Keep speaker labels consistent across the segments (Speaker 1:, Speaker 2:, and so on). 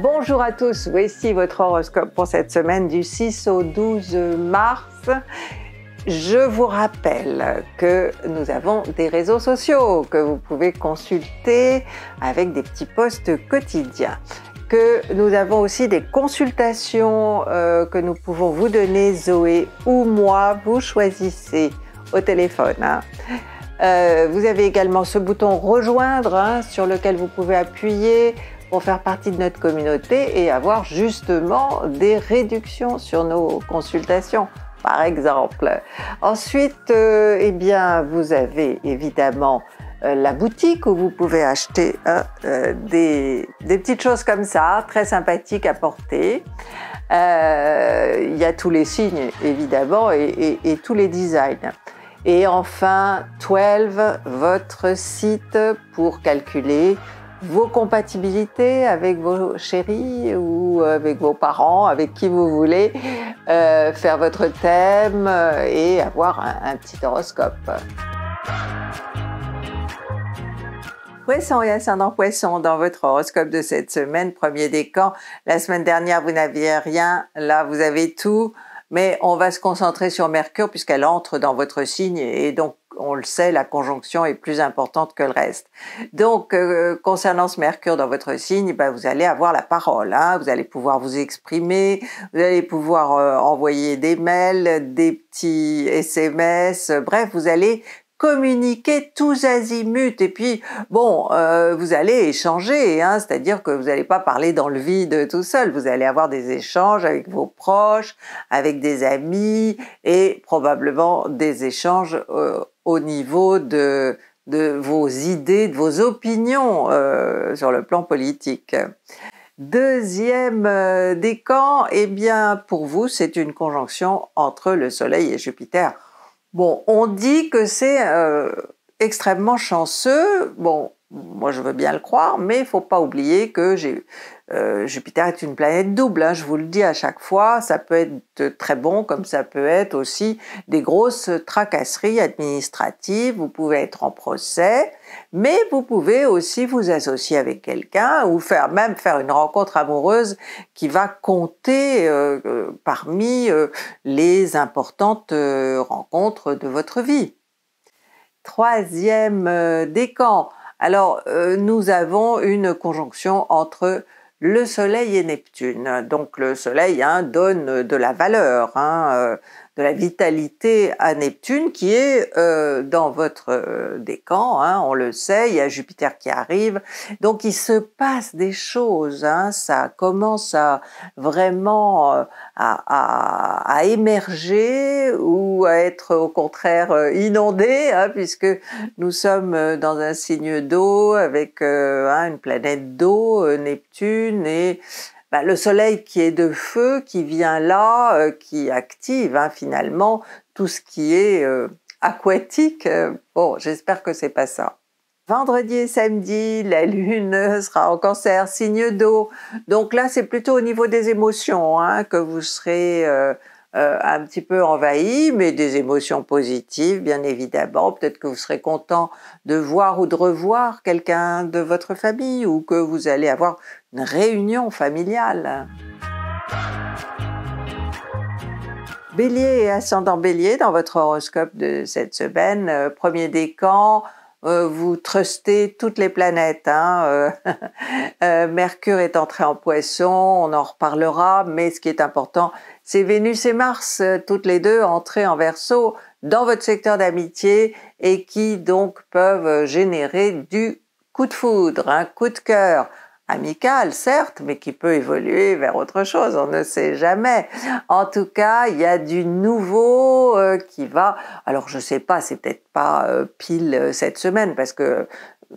Speaker 1: Bonjour à tous, voici votre horoscope pour cette semaine du 6 au 12 mars. Je vous rappelle que nous avons des réseaux sociaux que vous pouvez consulter avec des petits posts quotidiens que nous avons aussi des consultations euh, que nous pouvons vous donner, Zoé ou moi, vous choisissez au téléphone. Hein. Euh, vous avez également ce bouton rejoindre hein, sur lequel vous pouvez appuyer pour faire partie de notre communauté et avoir justement des réductions sur nos consultations par exemple. Ensuite, euh, eh bien, vous avez évidemment euh, la boutique où vous pouvez acheter hein, euh, des, petites choses comme ça, très sympathiques à porter. Il y a tous les signes, évidemment, et, et tous les designs. Et enfin, 12, votre site pour calculer vos compatibilités avec vos chéris ou avec vos parents, avec qui vous voulez, euh, faire votre thème euh, et avoir un, petit horoscope. Poisson et ascendant poisson dans votre horoscope de cette semaine, premier décan. La semaine dernière, vous n'aviez rien, là vous avez tout, mais on va se concentrer sur Mercure puisqu'elle entre dans votre signe et donc on le sait, la conjonction est plus importante que le reste. Donc, euh, concernant ce Mercure dans votre signe, ben, vous allez avoir la parole, hein. vous allez pouvoir vous exprimer, vous allez pouvoir euh, envoyer des mails, des petits SMS, bref, vous allez communiquer tous azimuts et puis bon euh, vous allez échanger hein. c'est-à-dire que vous n'allez pas parler dans le vide tout seul vous allez avoir des échanges avec vos proches avec des amis et probablement des échanges au niveau de, vos idées, de vos opinions euh, sur le plan politique. Deuxième euh, décan, et eh bien pour vous c'est une conjonction entre le Soleil et Jupiter. Bon, on dit que c'est euh, extrêmement chanceux. Bon, moi, je veux bien le croire, mais il faut pas oublier que euh, Jupiter est une planète double. Hein, je vous le dis à chaque fois, ça peut être très bon, comme ça peut être aussi des grosses tracasseries administratives. Vous pouvez être en procès, mais vous pouvez aussi vous associer avec quelqu'un ou faire même faire une rencontre amoureuse qui va compter euh, euh, parmi les importantes rencontres de votre vie. Troisième décan alors, euh, nous avons une conjonction entre le Soleil et Neptune. Donc le Soleil hein, donne de la valeur, hein, euh, de la vitalité à Neptune qui est euh, dans votre euh, décan, hein, on le sait, il y a Jupiter qui arrive. Donc il se passe des choses, hein. ça commence à vraiment euh, à, émerger ou à être au contraire inondé, hein, puisque nous sommes dans un signe d'eau avec une planète d'eau, Neptune, et bah, le soleil qui est de feu, qui vient là, euh, qui active hein, finalement tout ce qui est euh, aquatique. Euh. Bon, j'espère que c'est pas ça. Vendredi et samedi, la lune sera en cancer, signe d'eau. Donc là, c'est plutôt au niveau des émotions hein, que vous serez euh, un petit peu envahi, mais des émotions positives, bien évidemment. Peut-être que vous serez content de voir ou de revoir quelqu'un de votre famille ou que vous allez avoir une réunion familiale. Bélier et ascendant Bélier dans votre horoscope de cette semaine, euh, premier décan, euh, vous trustez toutes les planètes. Hein, Mercure est entré en poisson, on en reparlera, mais ce qui est important, c'est Vénus et Mars, euh, toutes les deux entrées en verso dans votre secteur d'amitié et qui donc peuvent euh, générer du coup de foudre, un coup de cœur, amical, certes, mais qui peut évoluer vers autre chose, on ne sait jamais. En tout cas, il y a du nouveau euh, qui va. Alors je ne sais pas, c'est peut-être pas pile cette semaine parce que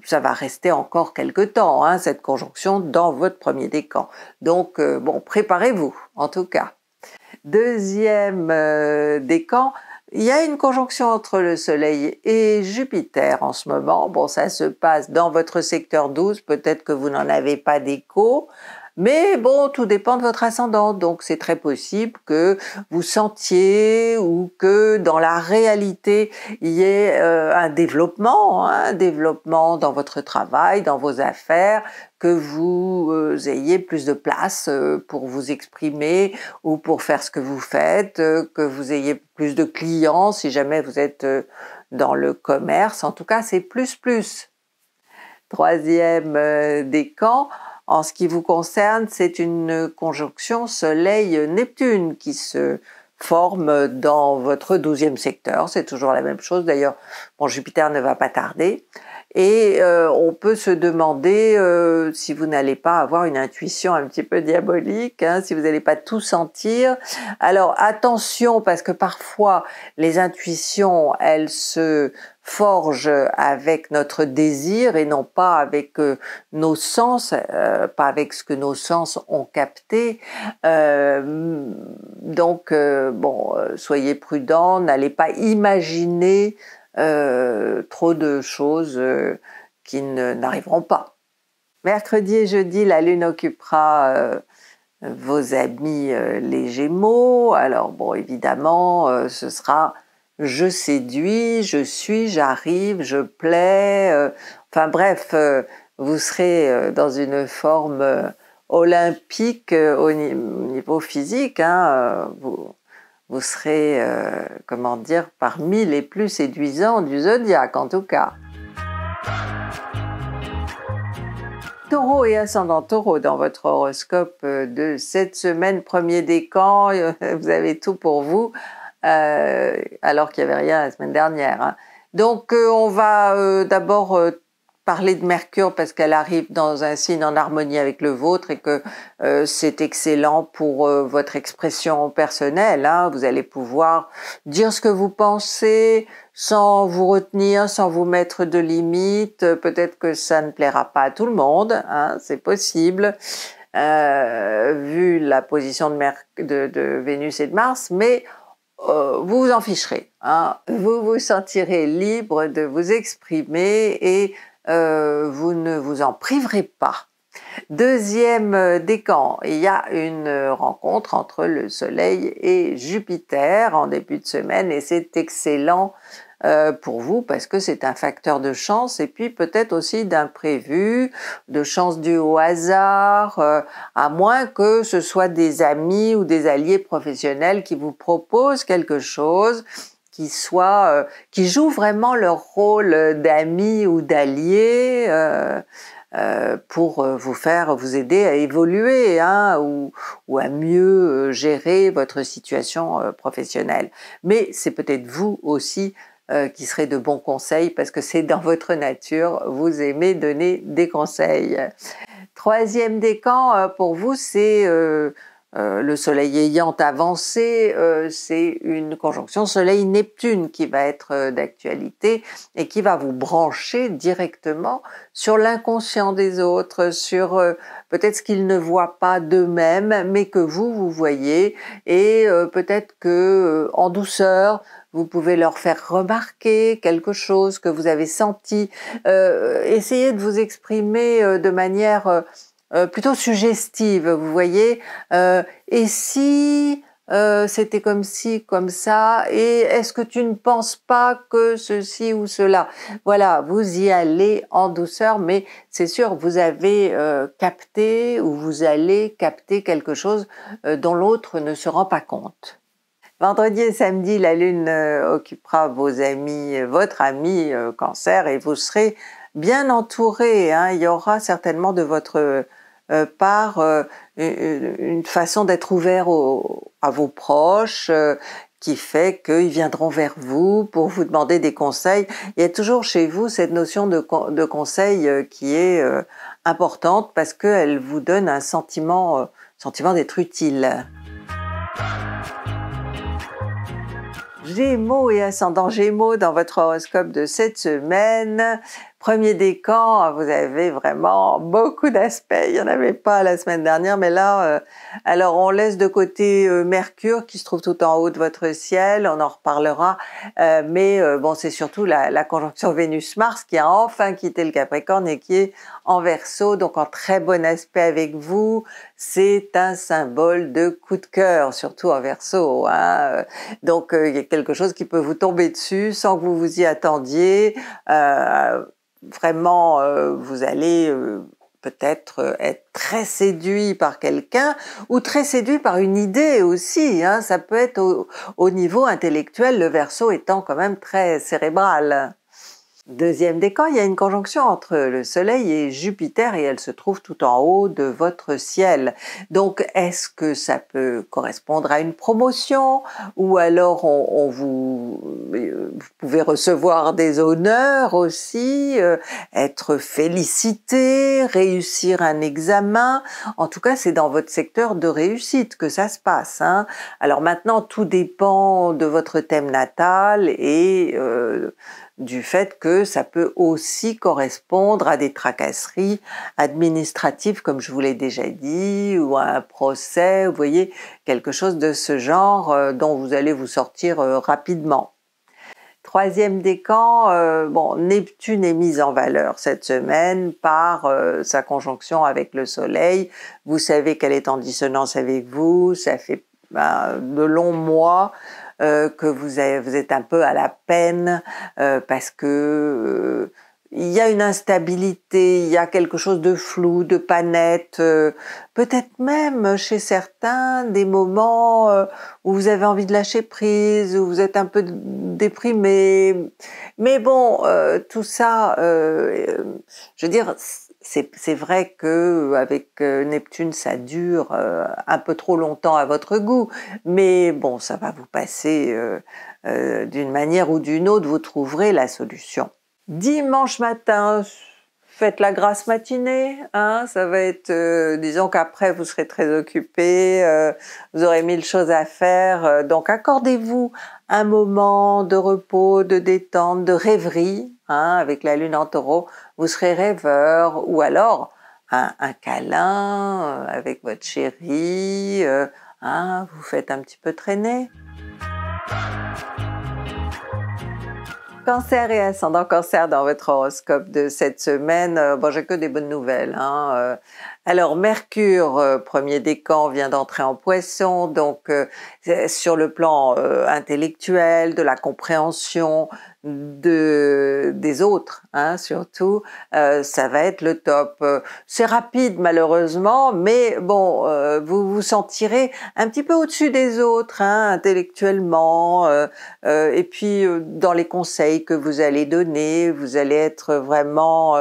Speaker 1: ça va rester encore quelque temps hein, cette conjonction dans votre premier décan. Donc bon, préparez-vous en tout cas deuxième euh, décan, il y a une conjonction entre le Soleil et Jupiter en ce moment. Bon, ça se passe dans votre secteur 12, peut-être que vous n'en avez pas d'écho, mais bon, tout dépend de votre ascendant, donc c'est très possible que vous sentiez ou que dans la réalité il y ait euh, un développement, hein, un développement dans votre travail, dans vos affaires, que vous euh, ayez plus de place euh, pour vous exprimer ou pour faire ce que vous faites, que vous ayez plus de clients si jamais vous êtes dans le commerce. En tout cas, c'est plus plus. Troisième décan en ce qui vous concerne, c'est une conjonction Soleil-Neptune qui se forme dans votre douzième secteur. C'est toujours la même chose. D'ailleurs, bon, Jupiter ne va pas tarder. Et euh, on peut se demander euh, si vous n'allez pas avoir une intuition un petit peu diabolique, hein, si vous n'allez pas tout sentir. Alors attention parce que parfois les intuitions, elles se forgent avec notre désir et non pas avec euh, nos sens, pas avec ce que nos sens ont capté. donc, bon, soyez prudent, n'allez pas imaginer euh, trop de choses euh, qui n'arriveront pas. Mercredi et jeudi, la Lune occupera euh, vos amis les Gémeaux. Alors bon, évidemment, ce sera je séduis, je suis, j'arrive, je plais. enfin bref, vous serez dans une forme olympique au niveau physique. Hein, vous, vous serez, euh, comment dire, parmi les plus séduisants du zodiaque en tout cas. Taureau et ascendant taureau dans votre horoscope euh, de cette semaine, premier décan, euh, vous avez tout pour vous, alors qu'il n'y avait rien la semaine dernière. Hein. Donc on va d'abord de Mercure parce qu'elle arrive dans un signe en harmonie avec le vôtre et que euh, c'est excellent pour euh, votre expression personnelle. Hein. Vous allez pouvoir dire ce que vous pensez sans vous retenir, sans vous mettre de limites. Peut-être que ça ne plaira pas à tout le monde, hein, c'est possible. Euh, vu la position de, de, Vénus et de Mars, mais vous vous en ficherez. Hein. Vous vous sentirez libre de vous exprimer et euh, vous ne vous en priverez pas. Deuxième euh, décan, il y a une euh, rencontre entre le Soleil et Jupiter en début de semaine et c'est excellent pour vous parce que c'est un facteur de chance et puis peut-être aussi d'imprévu, de chance du au hasard, à moins que ce soit des amis ou des alliés professionnels qui vous proposent quelque chose qui euh, qui jouent vraiment leur rôle d'amis ou d'alliés euh, euh, pour vous faire, vous aider à évoluer hein, ou, ou, à mieux gérer votre situation professionnelle. Mais c'est peut-être vous aussi qui serez de bons conseils parce que c'est dans votre nature, vous aimez donner des conseils. Troisième décan pour vous, c'est euh, le Soleil ayant avancé, euh, c'est une conjonction Soleil-Neptune qui va être euh, d'actualité et qui va vous brancher directement sur l'inconscient des autres, sur peut-être ce qu'ils ne voient pas d'eux-mêmes, mais que vous, vous voyez, et peut-être que en douceur, vous pouvez leur faire remarquer quelque chose que vous avez senti. essayez de vous exprimer de manière euh, plutôt suggestive, vous voyez. Euh, et si euh, c'était comme ci, comme ça, et est-ce que tu ne penses pas que ceci ou cela Voilà, vous y allez en douceur, mais c'est sûr, vous avez euh, capté ou vous allez capter quelque chose euh, dont l'autre ne se rend pas compte. Vendredi et samedi, la lune occupera vos amis, votre ami cancer, et vous serez bien entouré. Hein, il y aura certainement de votre euh, par euh, une façon d'être ouvert à vos proches, euh, qui fait qu'ils viendront vers vous pour vous demander des conseils. Il y a toujours chez vous cette notion de, conseil qui est importante parce qu'elle vous donne un sentiment, d'être utile. Gémeaux et ascendant Gémeaux dans votre horoscope de cette semaine premier décan, vous avez vraiment beaucoup d'aspects. Il n'y en avait pas la semaine dernière, mais là, euh, alors on laisse de côté euh, Mercure qui se trouve tout en haut de votre ciel, on en reparlera. Euh, mais bon, c'est surtout la, la conjonction Vénus-Mars qui a enfin quitté le Capricorne et qui est en verso, donc en très bon aspect avec vous. C'est un symbole de coup de cœur, surtout en verso. Hein. Donc il y a quelque chose qui peut vous tomber dessus sans que vous vous y attendiez vraiment, euh, vous allez euh, peut-être euh, être très séduit par quelqu'un ou très séduit par une idée aussi. Hein. Ça peut être au, au niveau intellectuel, le verso étant quand même très cérébral. Deuxième décan, il y a une conjonction entre le Soleil et Jupiter et elle se trouve tout en haut de votre ciel. Donc est-ce que ça peut correspondre à une promotion ou alors on, euh, vous, pouvez recevoir des honneurs aussi, euh, être félicité, réussir un examen. En tout cas, c'est dans votre secteur de réussite que ça se passe. Hein. Alors maintenant, tout dépend de votre thème natal et euh, du fait que ça peut aussi correspondre à des tracasseries administratives, comme je vous l'ai déjà dit, ou à un procès, vous voyez, quelque chose de ce genre euh, dont vous allez vous sortir euh, rapidement. Troisième décan, euh, bon, Neptune est mise en valeur cette semaine par sa conjonction avec le Soleil. Vous savez qu'elle est en dissonance avec vous, ça fait ben, de longs mois euh, que vous, vous, êtes un peu à la peine euh, parce que euh, il y a une instabilité, il y a quelque chose de flou, de pas net, peut-être même chez certains des moments où vous avez envie de lâcher prise, où vous êtes un peu déprimé. Mais bon, tout ça, je veux dire, c'est vrai que avec euh, Neptune, ça dure euh, un peu trop longtemps à votre goût, mais bon, ça va vous passer euh, d'une manière ou d'une autre, vous trouverez la solution. Dimanche matin, faites la grasse matinée, hein, ça va être, disons qu'après vous serez très occupé, vous aurez mille choses à faire, donc accordez-vous un moment de repos, de détente, de rêverie, hein, avec la lune en taureau, vous serez rêveur, ou alors un, câlin euh, avec votre chérie, euh, hein, vous faites un petit peu traîner. Cancer et ascendant cancer dans votre horoscope de cette semaine, euh, bon j'ai que des bonnes nouvelles. Hein, alors Mercure, euh, premier décan, vient d'entrer en poisson, donc euh, sur le plan euh, intellectuel, de la compréhension de, des autres, hein, surtout, ça va être le top. C'est rapide malheureusement, mais bon, vous vous sentirez un petit peu au-dessus des autres, hein, intellectuellement, et puis dans les conseils que vous allez donner, vous allez être vraiment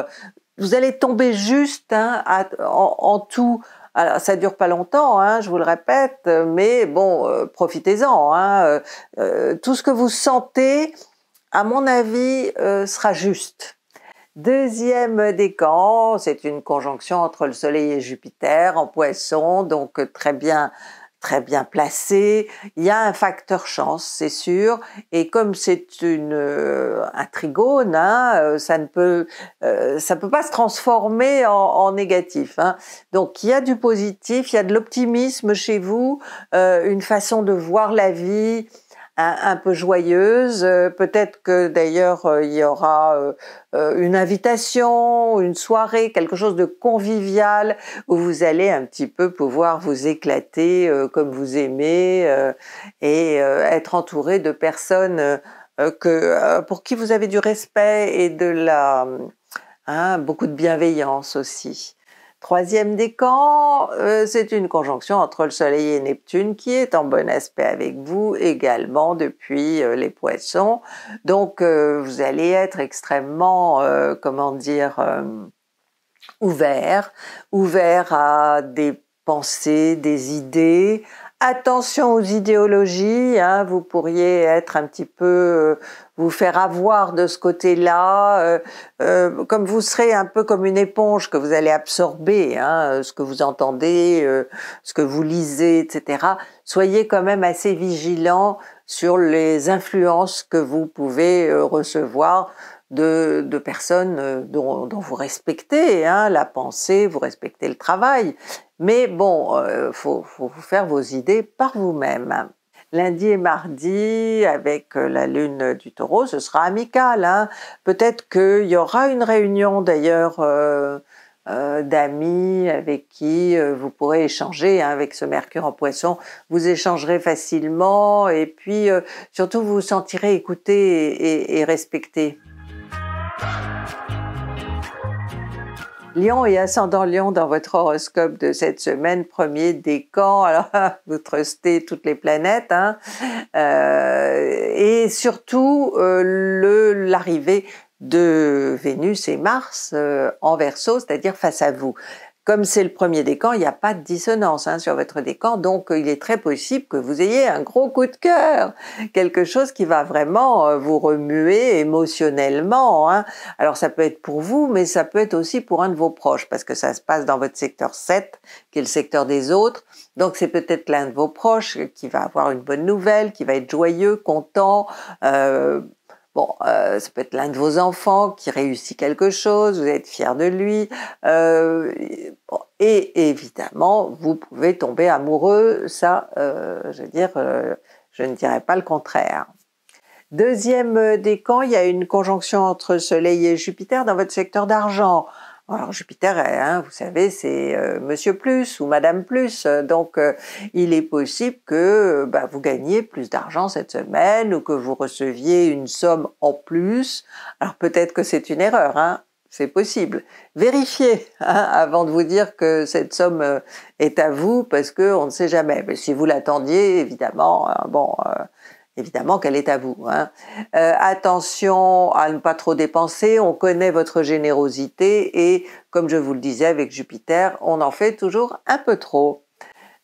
Speaker 1: vous allez tomber juste hein, en, tout. Alors, ça dure pas longtemps, hein, je vous le répète, mais bon, euh, profitez-en. Hein, euh, euh, tout ce que vous sentez, à mon avis, sera juste. Deuxième décan, c'est une conjonction entre le Soleil et Jupiter en poisson, donc très bien très bien placé. Il y a un facteur chance, c'est sûr. Et comme c'est une euh, un trigone, hein, euh, ça ne peut euh, ça peut pas se transformer en, négatif. Hein. Donc il y a du positif, il y a de l'optimisme chez vous, une façon de voir la vie un, peu joyeuse. Euh, peut-être que d'ailleurs euh, il y aura euh, une invitation, une soirée, quelque chose de convivial où vous allez un petit peu pouvoir vous éclater comme vous aimez et être entouré de personnes que, pour qui vous avez du respect et de la hein, beaucoup de bienveillance aussi. Troisième décan, euh, c'est une conjonction entre le Soleil et Neptune qui est en bon aspect avec vous également depuis euh, les poissons. Donc euh, vous allez être extrêmement, comment dire, ouvert, ouvert à des pensées, des idées, Attention aux idéologies, hein. vous pourriez être un petit peu euh, vous faire avoir de ce côté-là, euh, euh, comme vous serez un peu comme une éponge que vous allez absorber, hein, ce que vous entendez, ce que vous lisez, etc. Soyez quand même assez vigilant sur les influences que vous pouvez recevoir de, personnes dont, vous respectez hein, la pensée, vous respectez le travail, mais bon, il euh, faut, vous faire vos idées par vous-même lundi et mardi avec euh, la lune du taureau, ce sera amical. Hein. Peut-être qu'il y aura une réunion d'ailleurs euh, d'amis avec qui vous pourrez échanger. Hein, avec ce mercure en poisson, vous échangerez facilement et puis surtout vous vous sentirez écouté et respecté. Lion et ascendant Lion dans votre horoscope de cette semaine, premier décan. Alors, vous trustez toutes les planètes. Hein euh, et surtout, euh, l'arrivée de Vénus et Mars euh, en verso, c'est-à-dire face à vous comme c'est le premier décan, il n'y a pas de dissonance hein, sur votre décan, donc euh, il est très possible que vous ayez un gros coup de cœur, quelque chose qui va vraiment euh, vous remuer émotionnellement. Hein. Alors ça peut être pour vous, mais ça peut être aussi pour un de vos proches, parce que ça se passe dans votre secteur 7, qui est le secteur des autres, donc c'est peut-être l'un de vos proches qui va avoir une bonne nouvelle, qui va être joyeux, content, euh, Bon, euh, ça peut être l'un de vos enfants qui réussit quelque chose, vous êtes fier de lui. Euh, et évidemment, vous pouvez tomber amoureux, ça, euh, je veux dire, je ne dirais pas le contraire. Deuxième décan, il y a une conjonction entre Soleil et Jupiter dans votre secteur d'argent. Alors Jupiter, hein, vous savez, c'est euh, Monsieur Plus ou Madame Plus, donc euh, il est possible que euh, bah, vous gagniez plus d'argent cette semaine ou que vous receviez une somme en plus. Alors peut-être que c'est une erreur, hein, c'est possible. Vérifiez hein, avant de vous dire que cette somme est à vous parce qu'on ne sait jamais. Mais si vous l'attendiez, évidemment, bon évidemment qu'elle est à vous. Hein. Euh, attention à ne pas trop dépenser, on connaît votre générosité et comme je vous le disais avec Jupiter, on en fait toujours un peu trop.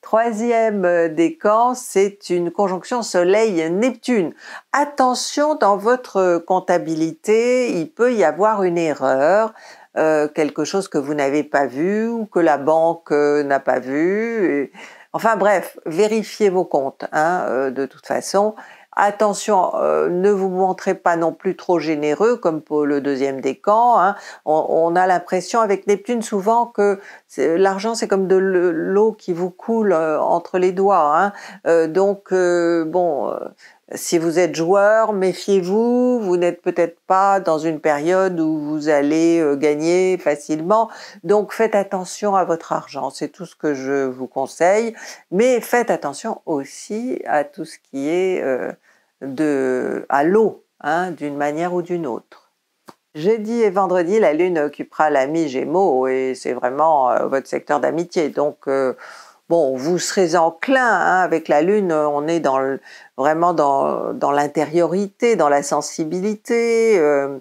Speaker 1: Troisième euh, décan, c'est une conjonction Soleil-Neptune. Attention dans votre comptabilité, il peut y avoir une erreur, euh, quelque chose que vous n'avez pas vu ou que la banque n'a pas vu. Enfin bref, vérifiez vos comptes hein, de toute façon Attention, euh, ne vous montrez pas non plus trop généreux comme pour le deuxième décan. Hein. On, a l'impression avec Neptune souvent que l'argent c'est comme de l'eau qui vous coule euh, entre les doigts. Hein. Euh, donc bon, si vous êtes joueur, méfiez-vous, vous, n'êtes peut-être pas dans une période où vous allez euh, gagner facilement, donc faites attention à votre argent, c'est tout ce que je vous conseille, mais faites attention aussi à tout ce qui est euh, de, à l'eau, hein, d'une manière ou d'une autre. Jeudi et vendredi, la Lune occupera la mi Gémeaux et c'est vraiment euh, votre secteur d'amitié. Donc, Bon, vous serez enclin, hein, avec la Lune, on est dans vraiment dans, l'intériorité, dans la sensibilité. Euh.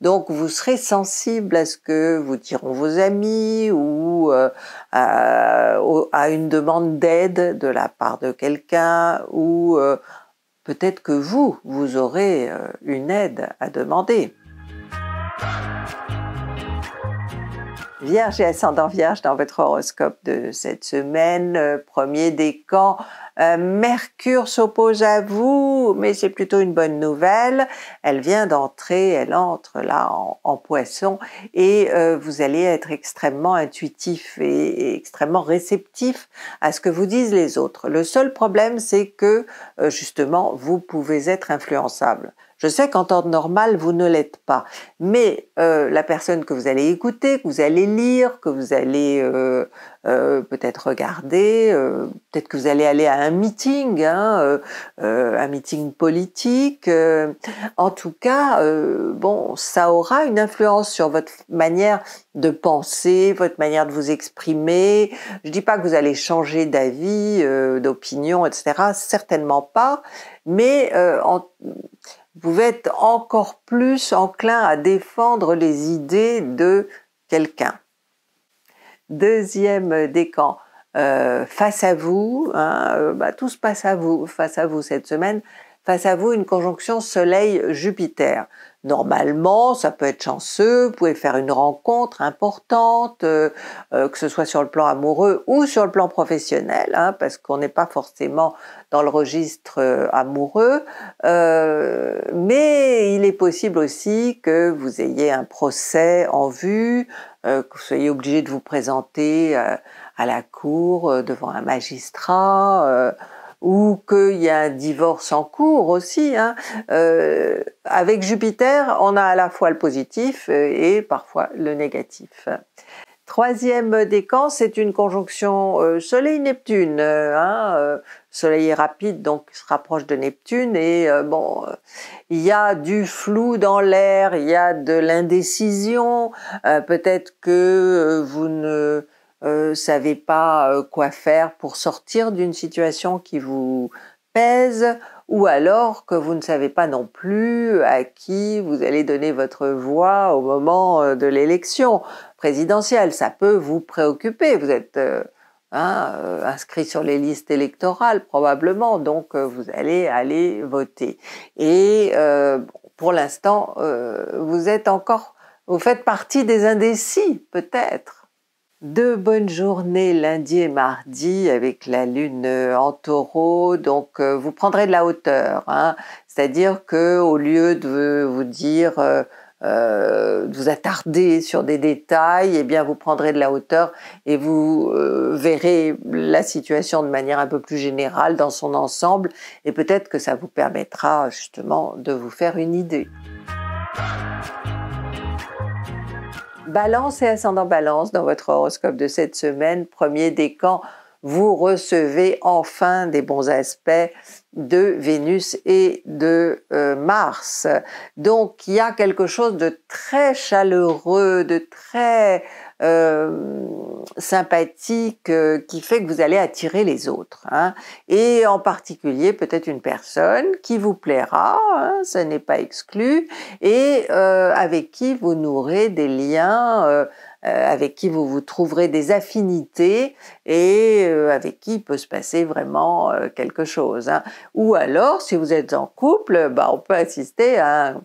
Speaker 1: donc vous serez sensible à ce que vous diront vos amis ou euh, à, une demande d'aide de la part de quelqu'un ou euh, peut-être que vous, vous aurez une aide à demander. Vierge et ascendant Vierge dans votre horoscope de cette semaine, euh, premier décan. camps, euh, Mercure s'oppose à vous, mais c'est plutôt une bonne nouvelle. Elle vient d'entrer, elle entre là en, poisson et euh, vous allez être extrêmement intuitif et, extrêmement réceptif à ce que vous disent les autres. Le seul problème, c'est que justement, vous pouvez être influençable. Je sais qu'en temps normal, vous ne l'êtes pas. Mais euh, la personne que vous allez écouter, que vous allez lire, que vous allez euh, euh, peut-être regarder, peut-être que vous allez aller à un meeting, hein, un meeting politique, en tout cas, bon, ça aura une influence sur votre manière de penser, votre manière de vous exprimer. Je dis pas que vous allez changer d'avis, d'opinion, etc. Certainement pas. Mais en vous pouvez être encore plus enclin à défendre les idées de quelqu'un. Deuxième décan, euh, face à vous, hein, euh, bah, tout se passe à vous, face à vous cette semaine, face à vous une conjonction Soleil-Jupiter. Normalement, ça peut être chanceux, vous pouvez faire une rencontre importante, euh, euh, que ce soit sur le plan amoureux ou sur le plan professionnel, hein, parce qu'on n'est pas forcément dans le registre euh, amoureux, mais il est possible aussi que vous ayez un procès en vue, que vous soyez obligé de vous présenter à la cour devant un magistrat ou qu'il y a un divorce en cours aussi. Hein. Euh, avec Jupiter, on a à la fois le positif euh, et parfois le négatif. Troisième décan, c'est une conjonction euh, Soleil-Neptune. Hein, soleil est rapide, donc il se rapproche de Neptune. Et bon, il y a du flou dans l'air, il y a de l'indécision. Peut-être que vous ne euh, savez pas euh, quoi faire pour sortir d'une situation qui vous pèse, ou alors que vous ne savez pas non plus à qui vous allez donner votre voix au moment euh, de l'élection présidentielle. Ça peut vous préoccuper. Vous êtes euh, hein, inscrit sur les listes électorales probablement, donc vous allez aller voter. Et euh, pour l'instant, euh, vous êtes encore, vous faites partie des indécis peut-être. Deux bonnes journées lundi et mardi avec la lune euh, en taureau, donc euh, vous prendrez de la hauteur. Hein. C'est-à-dire que au lieu de vous dire, euh, vous attarder sur des détails, eh bien vous prendrez de la hauteur et vous verrez la situation de manière un peu plus générale dans son ensemble et peut-être que ça vous permettra justement de vous faire une idée. Balance et ascendant Balance dans votre horoscope de cette semaine, premier décan, vous recevez enfin des bons aspects de Vénus et de euh, Mars. Donc il y a quelque chose de très chaleureux, de très euh, sympathique euh, qui fait que vous allez attirer les autres. Hein. Et en particulier peut-être une personne qui vous plaira, hein, ce n'est pas exclu, et euh, avec qui vous nourrez des liens, avec qui vous vous trouverez des affinités et avec qui peut se passer vraiment quelque chose. Hein. Ou alors, si vous êtes en couple, bah, on peut assister à un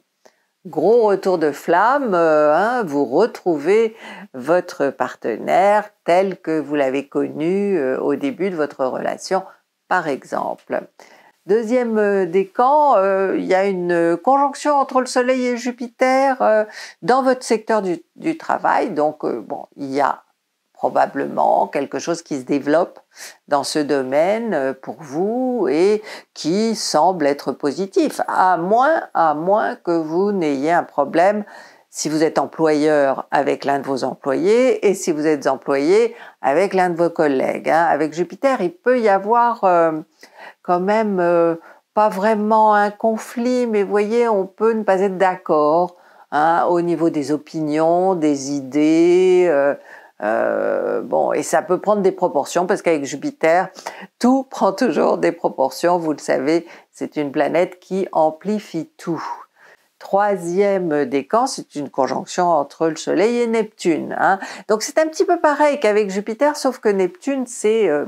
Speaker 1: Gros retour de flamme, euh, hein, vous retrouvez votre partenaire tel que vous l'avez connu euh, au début de votre relation, par exemple. Deuxième euh, décan, il y a une conjonction entre le Soleil et Jupiter dans votre secteur du, travail. Donc, bon, il y a probablement quelque chose qui se développe dans ce domaine euh, pour vous et qui semble être positif, à moins, à moins que vous n'ayez un problème si vous êtes employeur avec l'un de vos employés et si vous êtes employé avec l'un de vos collègues. Hein. Avec Jupiter, il peut y avoir euh, quand même euh, pas vraiment un conflit, mais voyez, on peut ne pas être d'accord hein, au niveau des opinions, des idées. Euh, bon, et ça peut prendre des proportions parce qu'avec Jupiter, tout prend toujours des proportions. Vous le savez, c'est une planète qui amplifie tout. Troisième décan, c'est une conjonction entre le Soleil et Neptune. Hein. Donc c'est un petit peu pareil qu'avec Jupiter, sauf que Neptune, c'est euh,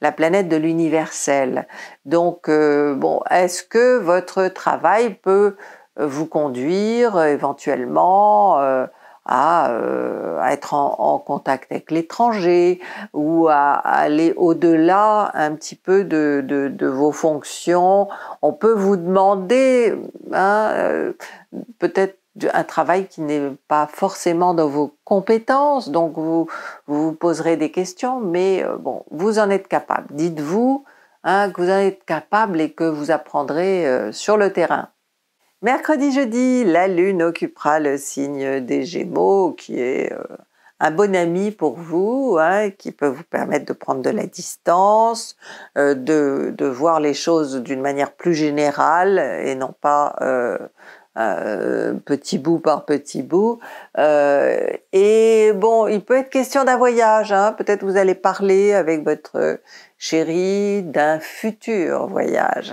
Speaker 1: la planète de l'universel. Donc, euh, bon, est-ce que votre travail peut vous conduire éventuellement à, euh, à être en, contact avec l'étranger ou à, aller au-delà un petit peu de, vos fonctions. On peut vous demander hein, euh, peut-être un travail qui n'est pas forcément dans vos compétences, donc vous vous, poserez des questions, mais euh, bon, vous en êtes capable. Dites-vous hein, que vous en êtes capable et que vous apprendrez sur le terrain. Mercredi, jeudi, la Lune occupera le signe des Gémeaux, qui est euh, un bon ami pour vous, hein, qui peut vous permettre de prendre de la distance, euh, de, voir les choses d'une manière plus générale et non pas euh, petit bout par petit bout. et bon, il peut être question d'un voyage. Hein. Peut-être vous allez parler avec votre chérie d'un futur voyage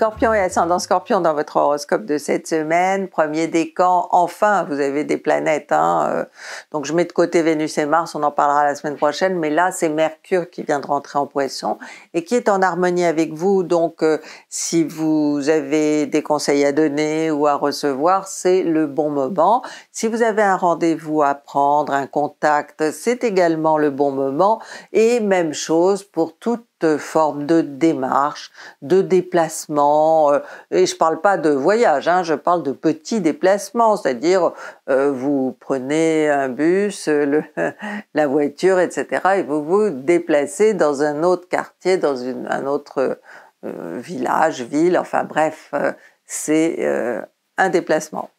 Speaker 1: scorpion et ascendant scorpion dans votre horoscope de cette semaine. Premier décan, enfin, vous avez des planètes. Hein, euh, donc je mets de côté Vénus et Mars, on en parlera la semaine prochaine. Mais là, c'est Mercure qui vient de rentrer en poisson et qui est en harmonie avec vous. Donc euh, si vous avez des conseils à donner ou à recevoir, c'est le bon moment. Si vous avez un rendez-vous à prendre, un contact, c'est également le bon moment. Et même chose pour toutes forme de démarche, de déplacement. Euh, et je ne parle pas de voyage, hein, je parle de petits déplacements, c'est-à-dire euh, vous prenez un bus, euh, la voiture, etc. et vous vous déplacez dans un autre quartier, dans un autre village, ville, enfin bref, c'est un déplacement.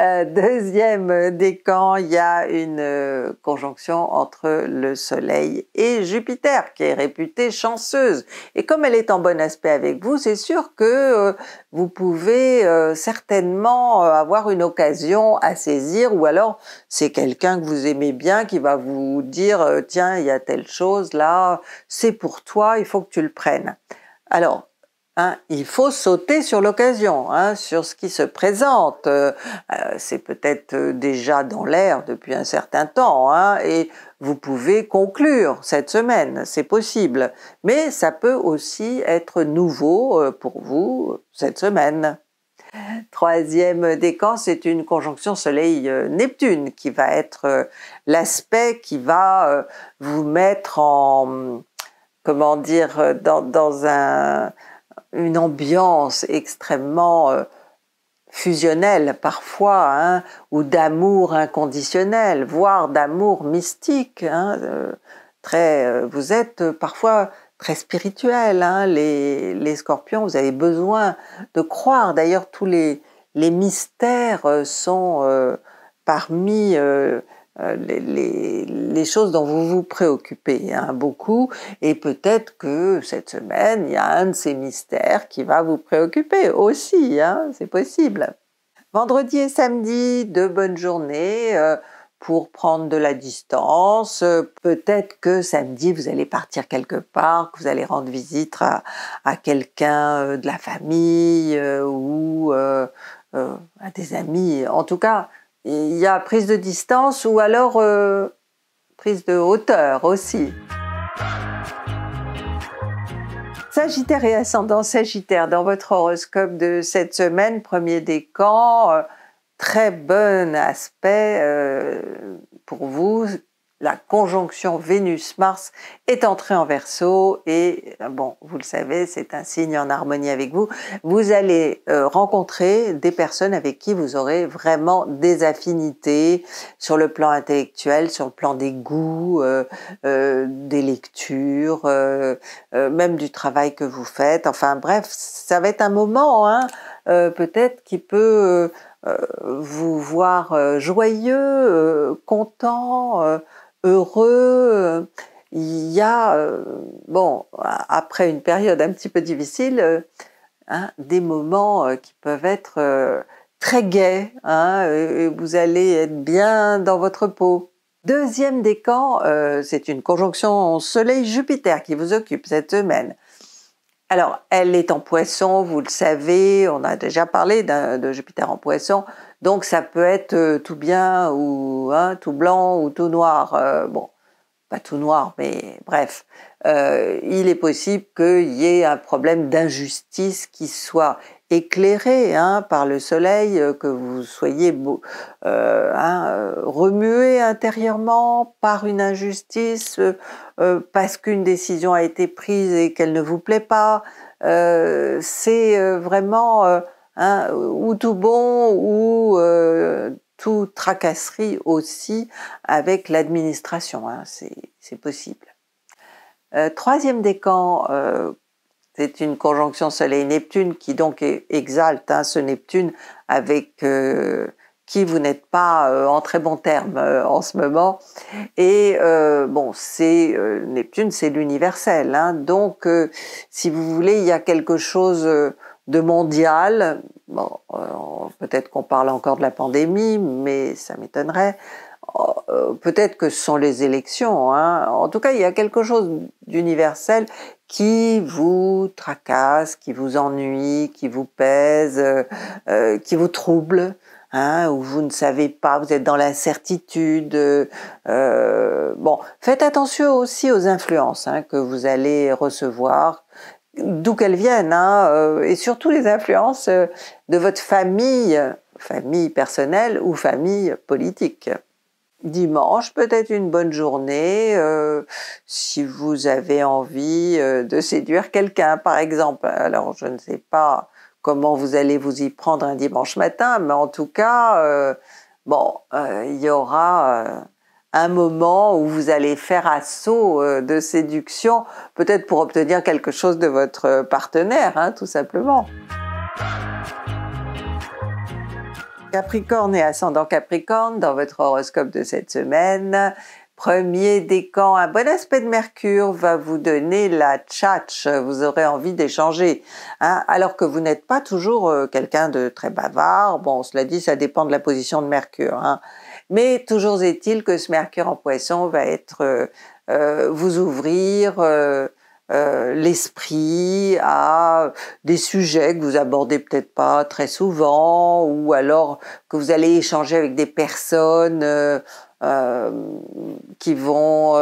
Speaker 1: Euh, deuxième décan, il y a une euh, conjonction entre le Soleil et Jupiter qui est réputée chanceuse. Et comme elle est en bon aspect avec vous, c'est sûr que euh, vous pouvez certainement avoir une occasion à saisir ou alors c'est quelqu'un que vous aimez bien qui va vous dire tiens, il y a telle chose là, c'est pour toi, il faut que tu le prennes. Alors, Hein, il faut sauter sur l'occasion, hein, sur ce qui se présente. Euh, c'est peut-être euh, déjà dans l'air depuis un certain temps, hein, et vous pouvez conclure cette semaine, c'est possible. Mais ça peut aussi être nouveau euh, pour vous cette semaine. Troisième décan, c'est une conjonction Soleil-Neptune qui va être l'aspect qui va vous mettre en, comment dire, dans un une ambiance extrêmement euh, fusionnelle parfois, hein, ou d'amour inconditionnel, voire d'amour mystique. Hein, euh, très, euh, vous êtes parfois très spirituel, hein. les, scorpions, vous avez besoin de croire. D'ailleurs, tous les mystères sont parmi euh, les, choses dont vous vous préoccupez hein, beaucoup et peut-être que cette semaine, il y a un de ces mystères qui va vous préoccuper aussi, hein, c'est possible. Vendredi et samedi, de bonnes journées euh, pour prendre de la distance. Peut-être que samedi, vous allez partir quelque part, que vous allez rendre visite à, quelqu'un euh, de la famille ou à des amis. En tout cas, il y a prise de distance ou alors euh, prise de hauteur aussi. Sagittaire et ascendant Sagittaire, dans votre horoscope de cette semaine, premier décan, euh, très bon aspect euh, pour vous la conjonction Vénus-Mars est entrée en verso et, euh, bon, vous le savez, c'est un signe en harmonie avec vous. Vous allez euh, rencontrer des personnes avec qui vous aurez vraiment des affinités sur le plan intellectuel, sur le plan des goûts, euh, des lectures, même du travail que vous faites. Enfin bref, ça va être un moment, hein, peut-être qui peut vous voir joyeux, content, heureux. Euh, il y a, euh, bon, après une période un petit peu difficile, euh, hein, des moments qui peuvent être très gais. Hein, et vous allez être bien dans votre peau. Deuxième décan, c'est une conjonction Soleil-Jupiter qui vous occupe cette semaine. Alors, elle est en poisson, vous le savez, on a déjà parlé de Jupiter en poisson. Donc ça peut être euh, tout bien ou hein, tout blanc ou tout noir. Euh, bon, pas tout noir, mais bref. Euh, il est possible qu'il y ait un problème d'injustice qui soit éclairé hein, par le soleil, que vous soyez hein, remué intérieurement par une injustice, parce qu'une décision a été prise et qu'elle ne vous plaît pas. C'est vraiment Hein, ou tout bon ou euh, tout tracasserie aussi avec l'administration, hein, c'est possible. Euh, troisième décan, euh, c'est une conjonction Soleil-Neptune qui donc exalte hein, ce Neptune avec euh, qui vous n'êtes pas en très bon terme en ce moment. Et bon, c'est Neptune, c'est l'universel. donc, si vous voulez, il y a quelque chose de mondial, bon, euh, peut-être qu'on parle encore de la pandémie, mais ça m'étonnerait, euh, peut-être que ce sont les élections. Hein. En tout cas, il y a quelque chose d'universel qui vous tracasse, qui vous ennuie, qui vous pèse, euh, qui vous trouble. Hein, où vous ne savez pas, vous êtes dans l'incertitude. bon, faites attention aussi aux influences hein, que vous allez recevoir, d'où qu'elles viennent, hein, euh, et surtout les influences euh, de votre famille, famille personnelle ou famille politique. Dimanche, peut-être une bonne journée euh, si vous avez envie de séduire quelqu'un, par exemple. Alors, je ne sais pas comment vous allez vous y prendre un dimanche matin, mais en tout cas, bon, il y aura un moment où vous allez faire assaut euh, de séduction, peut-être pour obtenir quelque chose de votre partenaire, hein, tout simplement. Capricorne et ascendant Capricorne, dans votre horoscope de cette semaine, Premier décan, un bon aspect de Mercure va vous donner la tchatche, vous aurez envie d'échanger, hein. alors que vous n'êtes pas toujours euh, quelqu'un de très bavard, bon cela dit ça dépend de la position de Mercure. Hein. Mais toujours est-il que ce Mercure en poisson va être euh, euh, vous ouvrir euh, l'esprit à des sujets que vous abordez peut-être pas très souvent ou alors que vous allez échanger avec des personnes qui vont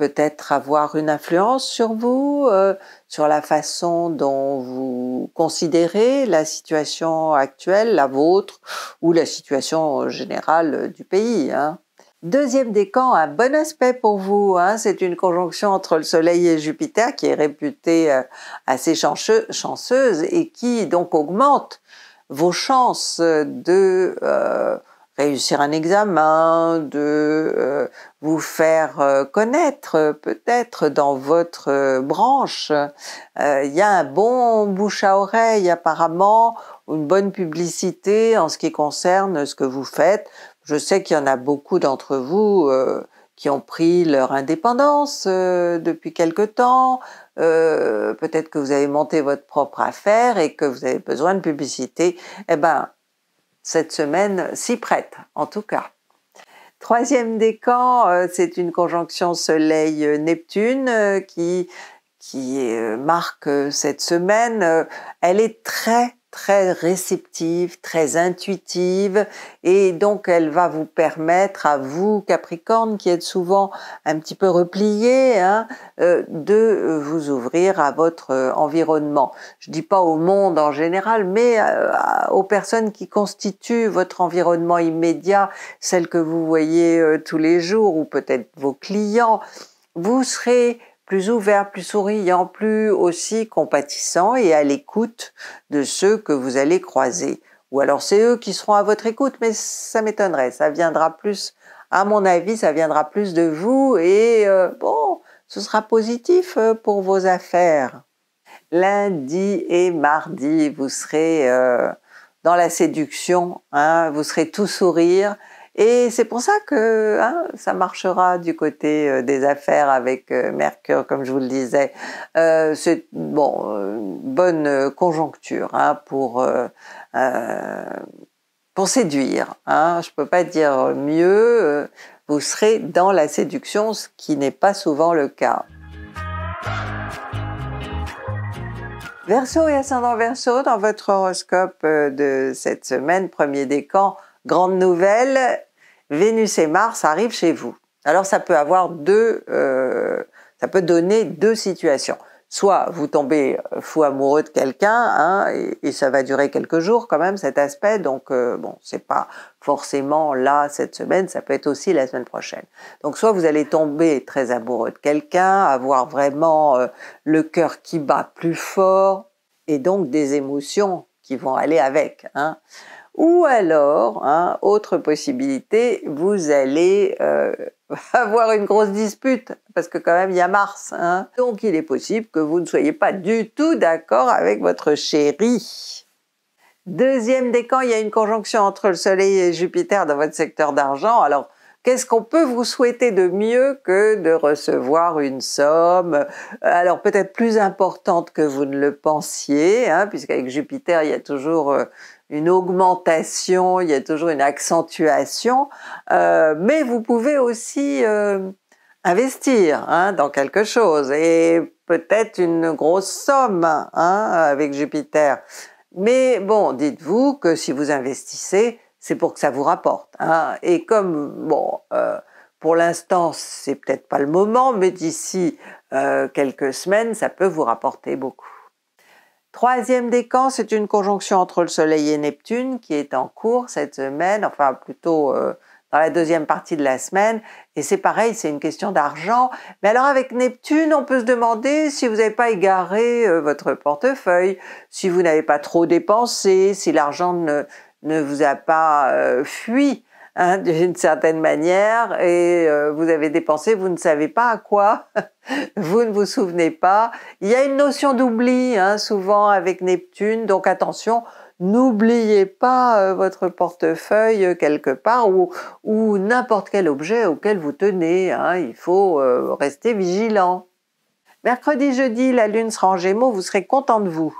Speaker 1: peut-être avoir une influence sur vous, euh, sur la façon dont vous considérez la situation actuelle, la vôtre, ou la situation générale du pays. Hein. Deuxième décan, un bon aspect pour vous. Hein. c'est une conjonction entre le Soleil et Jupiter qui est réputée euh, assez chanceuse et qui donc augmente vos chances de euh, réussir un examen, de vous faire euh, connaître euh, peut-être dans votre euh, branche. Il y a un bon bouche à oreille apparemment, une bonne publicité en ce qui concerne ce que vous faites. Je sais qu'il y en a beaucoup d'entre vous qui ont pris leur indépendance depuis quelque temps. peut-être que vous avez monté votre propre affaire et que vous avez besoin de publicité. Eh ben, cette semaine s'y prête en tout cas. Troisième décan, euh, c'est une conjonction Soleil-Neptune euh, qui, qui euh, marque cette semaine. Elle est très très réceptive, très intuitive et donc elle va vous permettre à vous Capricorne qui êtes souvent un petit peu replié hein, euh, de vous ouvrir à votre euh, environnement. Je dis pas au monde en général mais euh, aux personnes qui constituent votre environnement immédiat, celles que vous voyez tous les jours ou peut-être vos clients. Vous serez plus ouvert, plus souriant, plus aussi compatissant et à l'écoute de ceux que vous allez croiser. Ou alors c'est eux qui seront à votre écoute, mais ça m'étonnerait, ça viendra plus, à mon avis, ça viendra plus de vous et euh, bon, ce sera positif euh, pour vos affaires. Lundi et mardi, vous serez euh, dans la séduction, hein. vous serez tout sourire, et c'est pour ça que hein, ça marchera du côté euh, des affaires avec euh, Mercure, comme je vous le disais. Euh, c'est bon, bonne conjoncture hein, pour séduire. Hein. Je ne peux pas dire mieux. Vous serez dans la séduction, ce qui n'est pas souvent le cas. Verseau et ascendant Verseau dans votre horoscope de cette semaine, premier décan grande nouvelle, Vénus et Mars arrivent chez vous. Alors ça peut avoir deux, euh, ça peut donner deux situations. Soit vous tombez fou amoureux de quelqu'un, hein, et, ça va durer quelques jours quand même cet aspect. Donc euh, bon, c'est pas forcément là cette semaine, ça peut être aussi la semaine prochaine. Donc soit vous allez tomber très amoureux de quelqu'un, avoir vraiment euh, le cœur qui bat plus fort, et donc des émotions qui vont aller avec. Hein. Ou alors, hein, autre possibilité, vous allez euh, avoir une grosse dispute, parce que quand même, il y a Mars. Hein. Donc, il est possible que vous ne soyez pas du tout d'accord avec votre chéri. Deuxième décan, il y a une conjonction entre le Soleil et Jupiter dans votre secteur d'argent. Alors, Qu'est-ce qu'on peut vous souhaiter de mieux que de recevoir une somme, alors peut-être plus importante que vous ne le pensiez, hein, puisqu'avec Jupiter, il y a toujours euh, une augmentation, il y a toujours une accentuation, euh, mais vous pouvez aussi euh, investir hein, dans quelque chose et peut-être une grosse somme hein, avec Jupiter. Mais bon, dites-vous que si vous investissez, c'est pour que ça vous rapporte. Hein. Et comme, bon, euh, pour l'instant, c'est peut-être pas le moment, mais d'ici quelques semaines, ça peut vous rapporter beaucoup. Troisième décan, c'est une conjonction entre le Soleil et Neptune qui est en cours cette semaine, enfin plutôt euh, dans la deuxième partie de la semaine. Et c'est pareil, c'est une question d'argent. Mais alors avec Neptune, on peut se demander si vous n'avez pas égaré euh, votre portefeuille, si vous n'avez pas trop dépensé, si l'argent ne, ne, vous a pas euh, fui. Hein, d'une certaine manière, et euh, vous avez dépensé, vous ne savez pas à quoi, vous ne vous souvenez pas. Il y a une notion d'oubli, hein, souvent avec Neptune, donc attention, n'oubliez pas euh, votre portefeuille quelque part ou, n'importe quel objet auquel vous tenez, hein, il faut euh, rester vigilant. Mercredi, jeudi, la Lune sera en Gémeaux, vous serez content de vous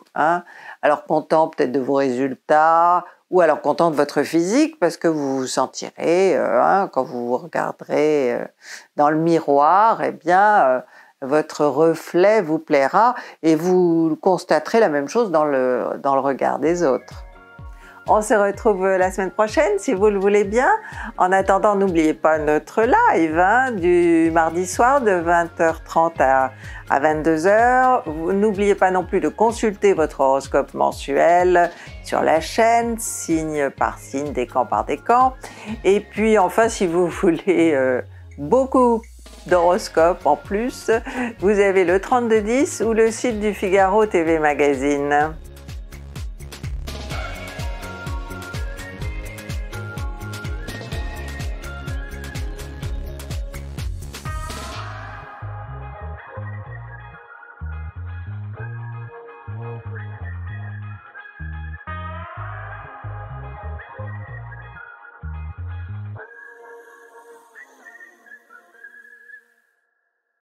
Speaker 1: alors content peut-être de vos résultats, ou alors content de votre physique, parce que vous vous sentirez, euh, hein, quand vous vous regarderez euh, dans le miroir, eh bien, euh, votre reflet vous plaira, et vous constaterez la même chose dans le, dans le regard des autres. On se retrouve la semaine prochaine, si vous le voulez bien. En attendant, n'oubliez pas notre live hein, du mardi soir de 20h30 à, 22h. N'oubliez pas non plus de consulter votre horoscope mensuel sur la chaîne, signe par signe, décan par décan. Et puis enfin, si vous voulez euh, beaucoup d'horoscopes en plus, vous avez le 3210 ou le site du Figaro TV Magazine.